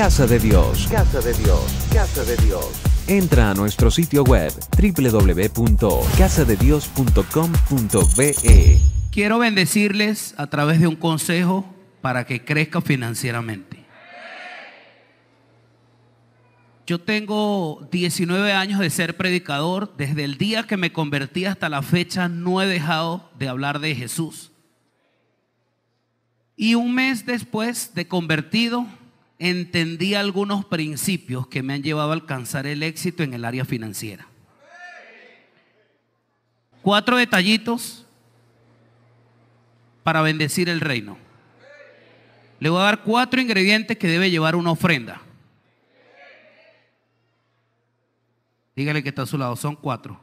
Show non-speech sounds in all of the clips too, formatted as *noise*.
Casa de Dios. Casa de Dios. Casa de Dios. Entra a nuestro sitio web www.casadedios.com.be. Quiero bendecirles a través de un consejo para que crezca financieramente. Yo tengo 19 años de ser predicador. Desde el día que me convertí hasta la fecha no he dejado de hablar de Jesús. Y un mes después de convertido, entendí algunos principios que me han llevado a alcanzar el éxito en el área financiera. Cuatro detallitos para bendecir el reino. Le voy a dar cuatro ingredientes que debe llevar una ofrenda. Dígale que está a su lado, son cuatro.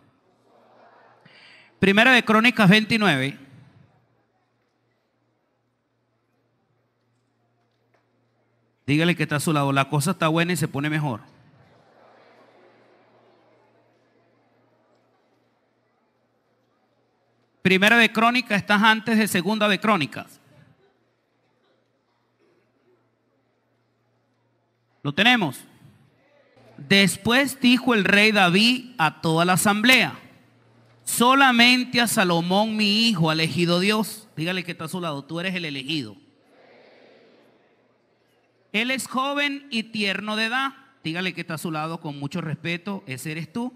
Primera de Crónicas 29 Dígale que está a su lado, la cosa está buena y se pone mejor. Primera de crónica, estás antes de Segunda de Crónicas. ¿Lo tenemos? Después dijo el rey David a toda la asamblea, solamente a Salomón mi hijo ha elegido Dios. Dígale que está a su lado, tú eres el elegido. Él es joven y tierno de edad. Dígale que está a su lado con mucho respeto. Ese eres tú.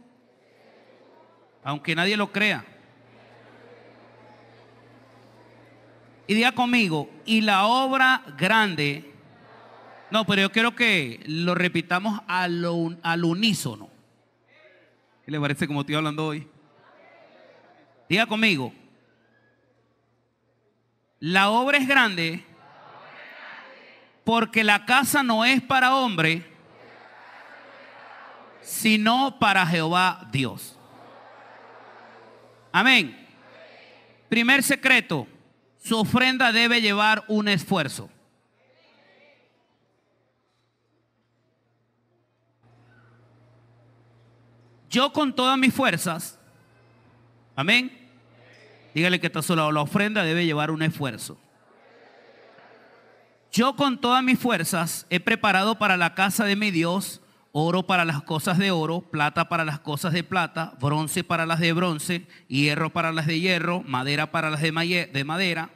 Aunque nadie lo crea. Y diga conmigo, y la obra grande. No, pero yo quiero que lo repitamos al, unísono. ¿Qué le parece como estoy hablando hoy? Diga conmigo, la obra es grande porque la casa no es para hombre, sino para Jehová Dios. Amén. Primer secreto, su ofrenda debe llevar un esfuerzo. Yo con todas mis fuerzas, amén. Dígale que está solo, la ofrenda debe llevar un esfuerzo. Yo con todas mis fuerzas he preparado para la casa de mi Dios oro para las cosas de oro, plata para las cosas de plata, bronce para las de bronce, hierro para las de hierro, madera para las de, madera,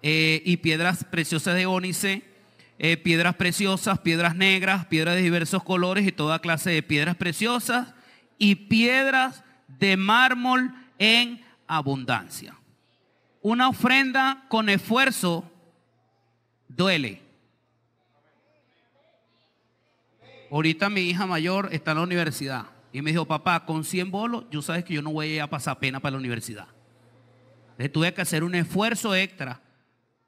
eh, y piedras preciosas de ónice, eh, piedras preciosas, piedras negras, piedras de diversos colores y toda clase de piedras preciosas, y piedras de mármol en abundancia. Una ofrenda con esfuerzo duele. Ahorita mi hija mayor está en la universidad y me dijo, papá, con 100 bolos, yo sabes que yo no voy a pasar pena para la universidad. Le tuve que hacer un esfuerzo extra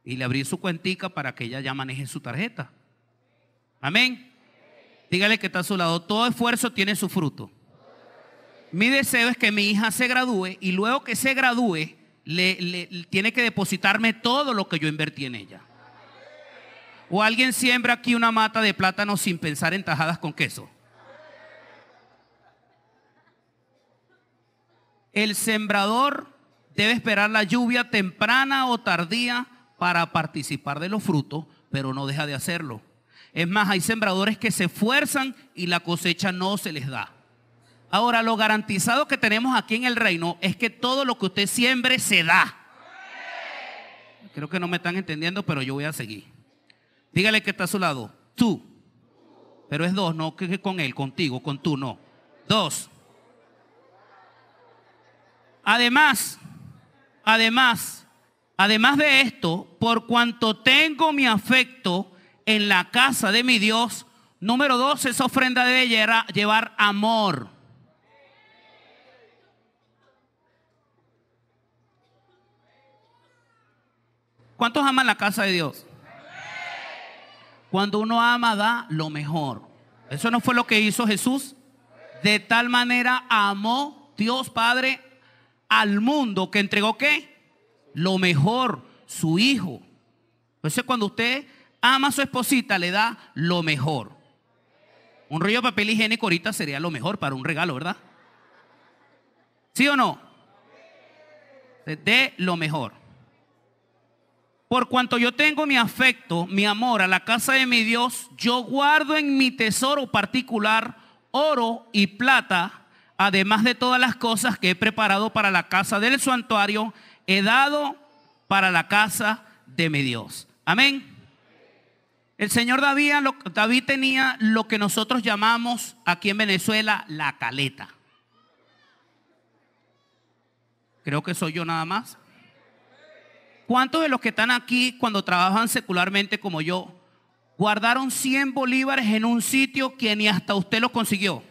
y le abrí su cuentica para que ella ya maneje su tarjeta. Amén. Dígale que está a su lado. Todo esfuerzo tiene su fruto. Mi deseo es que mi hija se gradúe y luego que se gradúe, le, tiene que depositarme todo lo que yo invertí en ella. ¿O alguien siembra aquí una mata de plátano sin pensar en tajadas con queso? El sembrador debe esperar la lluvia temprana o tardía para participar de los frutos, pero no deja de hacerlo. Es más, hay sembradores que se esfuerzan y la cosecha no se les da. Ahora, lo garantizado que tenemos aquí en el reino es que todo lo que usted siembre se da. Creo que no me están entendiendo, pero yo voy a seguir. Dígale que está a su lado. Tú. Pero es dos, no que con él, contigo, con tú, no. Dos. Además, además, además de esto, por cuanto tengo mi afecto en la casa de mi Dios, número dos, esa ofrenda debe llevar amor. ¿Cuántos aman la casa de Dios? Cuando uno ama, da lo mejor. Eso no fue lo que hizo Jesús. De tal manera amó Dios Padre al mundo que entregó qué? Lo mejor, su hijo. Entonces cuando usted ama a su esposita, le da lo mejor. Un rollo de papel higiénico ahorita sería lo mejor para un regalo, ¿verdad? ¿Sí o no? De lo mejor. Por cuanto yo tengo mi afecto, mi amor a la casa de mi Dios, yo guardo en mi tesoro particular oro y plata, además de todas las cosas que he preparado para la casa del santuario, he dado para la casa de mi Dios. Amén. El señor David, David tenía lo que nosotros llamamos aquí en Venezuela la caleta. Creo que soy yo nada más. ¿Cuántos de los que están aquí cuando trabajan secularmente como yo guardaron 100 bolívares en un sitio que ni hasta usted los consiguió?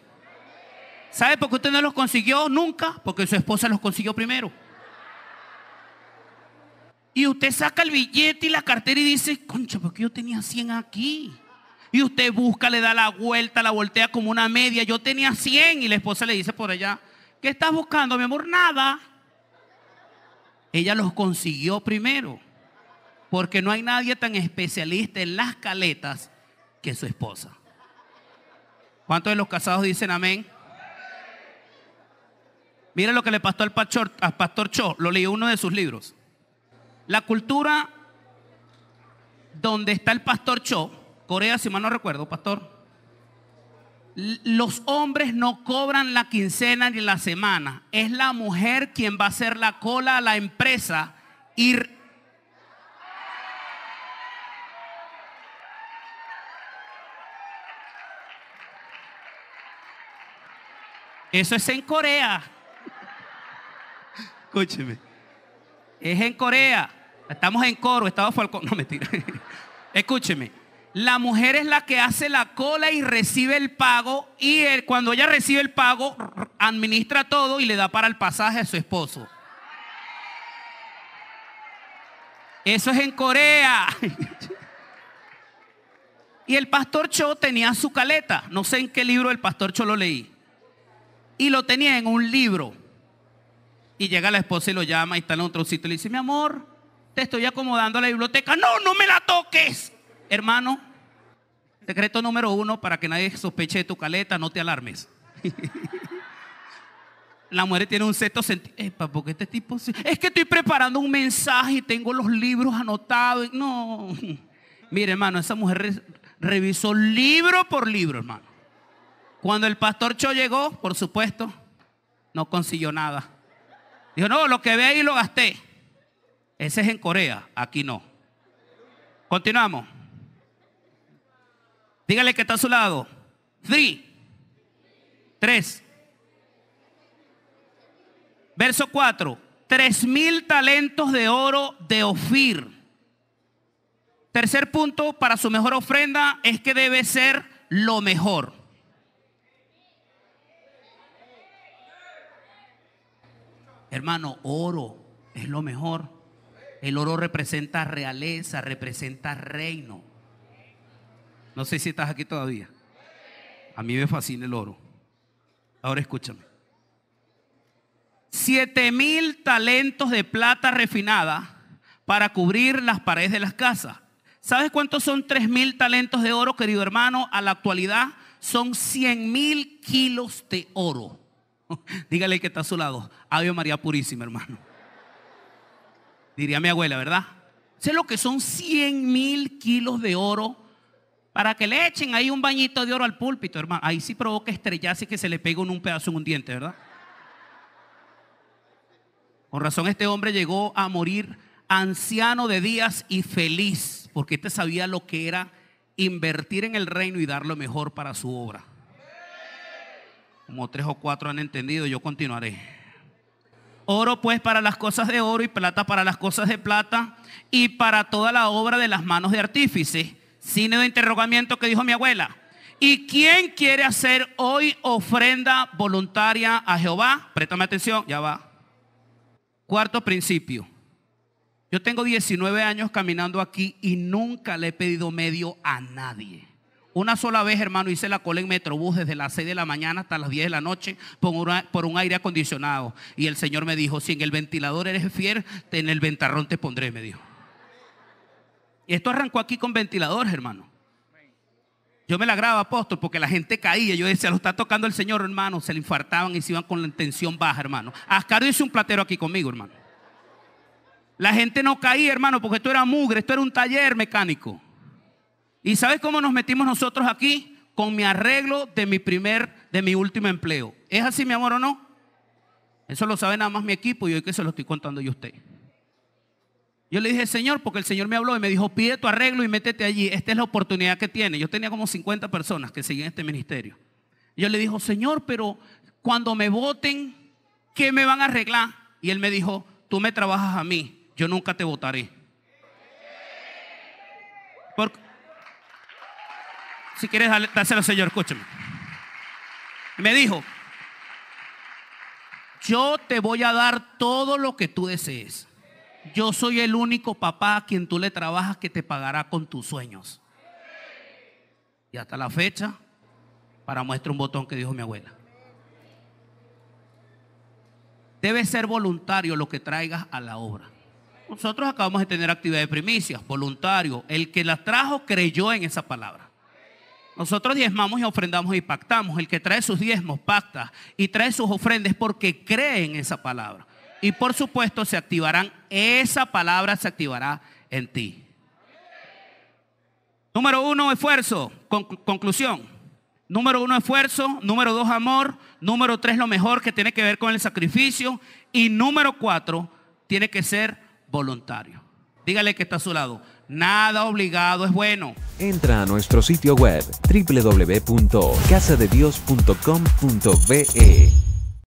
¿Sabe por qué usted no los consiguió nunca? Porque su esposa los consiguió primero. Y usted saca el billete y la cartera y dice, concha, porque yo tenía 100 aquí. Y usted busca, le da la vuelta, la voltea como una media. Yo tenía 100 y la esposa le dice por allá, ¿qué estás buscando, mi amor? Nada. Ella los consiguió primero, porque no hay nadie tan especialista en las caletas que su esposa. ¿Cuántos de los casados dicen amén? Mira lo que le pasó al pastor, Cho, lo leí uno de sus libros. La cultura donde está el pastor Cho, Corea, si mal no recuerdo, pastor, los hombres no cobran la quincena ni la semana. Es la mujer quien va a hacer la cola a la empresa y Eso es en Corea. Escúcheme. Es en Corea. Estamos en coro, estaba Falcón. *laughs* No, Escúcheme. La mujer es la que hace la cola y recibe el pago y cuando ella recibe el pago administra todo y le da para el pasaje a su esposo. Eso es en Corea. *laughs* Y el pastor Cho tenía su caleta. No sé en qué libro el pastor Cho lo leí. Y lo tenía en un libro. Y llega la esposa y lo llama y está en otro sitio. Y le dice, mi amor, te estoy acomodando a la biblioteca. No, no me la toques. Hermano, secreto número uno para que nadie sospeche de tu caleta, no te alarmes. *laughs* La mujer tiene un sexto sentido. porque este tipo. Es que estoy preparando un mensaje y tengo los libros anotados. No. *laughs* Mire, hermano, esa mujer revisó libro por libro, hermano. Cuando el pastor Cho llegó, por supuesto, no consiguió nada. Dijo, no, lo que ve ahí lo gasté. Ese es en Corea, aquí no. Continuamos. Dígale que está a su lado. Three. Tres. Verso cuatro Tres mil talentos de oro de Ofir. Tercer punto para su mejor ofrenda es que debe ser lo mejor. Hermano, oro es lo mejor. El oro representa realeza, representa reino. No sé si estás aquí todavía. A mí me fascina el oro. Ahora escúchame. Siete mil talentos de plata refinada para cubrir las paredes de las casas. ¿Sabes cuántos son tres mil talentos de oro, querido hermano? A la actualidad son cien mil kilos de oro. *laughs* Dígale que está a su lado. Ave María Purísima, hermano. Diría mi abuela, ¿verdad? Sé lo que son cien mil kilos de oro para que le echen ahí un bañito de oro al púlpito, hermano. Ahí sí provoca estrellarse que se le pegue un pedazo en un diente, ¿verdad? Con razón este hombre llegó a morir anciano de días y feliz, porque este sabía lo que era invertir en el reino y dar lo mejor para su obra. Como tres o cuatro han entendido, yo continuaré. Oro pues para las cosas de oro y plata para las cosas de plata y para toda la obra de las manos de artífices Cine de interrogamiento que dijo mi abuela. ¿Y quién quiere hacer hoy ofrenda voluntaria a Jehová? Préstame atención, ya va. Cuarto principio. Yo tengo 19 años caminando aquí y nunca le he pedido medio a nadie. Una sola vez, hermano, hice la cola en Metrobús desde las 6 de la mañana hasta las 10 de la noche por, por un aire acondicionado. Y el Señor me dijo, si en el ventilador eres fiel, en el ventarrón te pondré, me dijo. Y esto arrancó aquí con ventiladores, hermano. Yo me la grababa, apóstol, porque la gente caía. Yo decía, lo está tocando el Señor, hermano. Se le infartaban y se iban con la intención baja, hermano. Ascaro hizo un platero aquí conmigo, hermano. La gente no caía, hermano, porque esto era mugre, esto era un taller mecánico. ¿Y sabes cómo nos metimos nosotros aquí? Con mi arreglo de mi primer, de mi último empleo. ¿Es así, mi amor, o no? Eso lo sabe nada más mi equipo y hoy que se lo estoy contando yo a usted. Yo le dije, Señor, porque el Señor me habló y me dijo, pide tu arreglo y métete allí. Esta es la oportunidad que tiene. Yo tenía como 50 personas que siguen este ministerio. Yo le dijo, Señor, pero cuando me voten, ¿qué me van a arreglar? Y él me dijo, tú me trabajas a mí, yo nunca te votaré. si quieres, al Señor, escúchame. Me dijo, yo te voy a dar todo lo que tú desees. Yo soy el único papá a quien tú le trabajas que te pagará con tus sueños. Y hasta la fecha, para muestra un botón que dijo mi abuela. Debe ser voluntario lo que traigas a la obra. Nosotros acabamos de tener actividad de primicias, voluntario. El que la trajo creyó en esa palabra. Nosotros diezmamos y ofrendamos y pactamos. El que trae sus diezmos pacta y trae sus ofrendas porque cree en esa palabra y por supuesto se activarán, esa palabra se activará en ti. Número uno, esfuerzo. Con, conclusión. Número uno, esfuerzo. Número dos, amor. Número tres, lo mejor que tiene que ver con el sacrificio. Y número cuatro, tiene que ser voluntario. Dígale que está a su lado. Nada obligado es bueno. Entra a nuestro sitio web www.casadedios.com.be